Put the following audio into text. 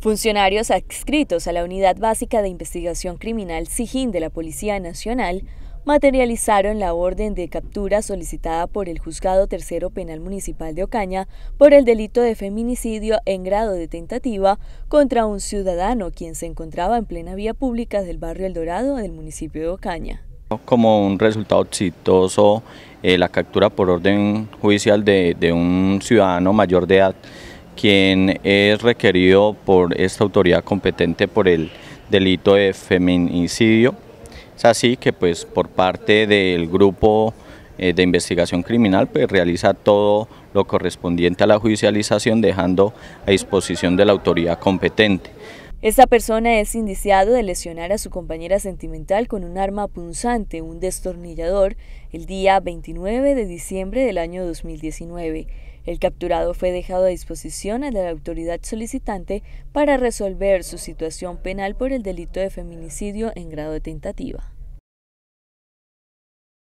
Funcionarios adscritos a la Unidad Básica de Investigación Criminal SIGIN de la Policía Nacional materializaron la orden de captura solicitada por el Juzgado Tercero Penal Municipal de Ocaña por el delito de feminicidio en grado de tentativa contra un ciudadano quien se encontraba en plena vía pública del barrio El Dorado del municipio de Ocaña. Como un resultado exitoso, eh, la captura por orden judicial de un ciudadano mayor de edad quien es requerido por esta autoridad competente por el delito de feminicidio. Es así que pues por parte del grupo eh, de investigación criminal pues realiza todo lo correspondiente a la judicialización dejando a disposición de la autoridad competente. Esta persona es indiciado de lesionar a su compañera sentimental con un arma punzante, un destornillador, el día 29 de diciembre del año 2019. El capturado fue dejado a disposición de la autoridad solicitante para resolver su situación penal por el delito de feminicidio en grado de tentativa.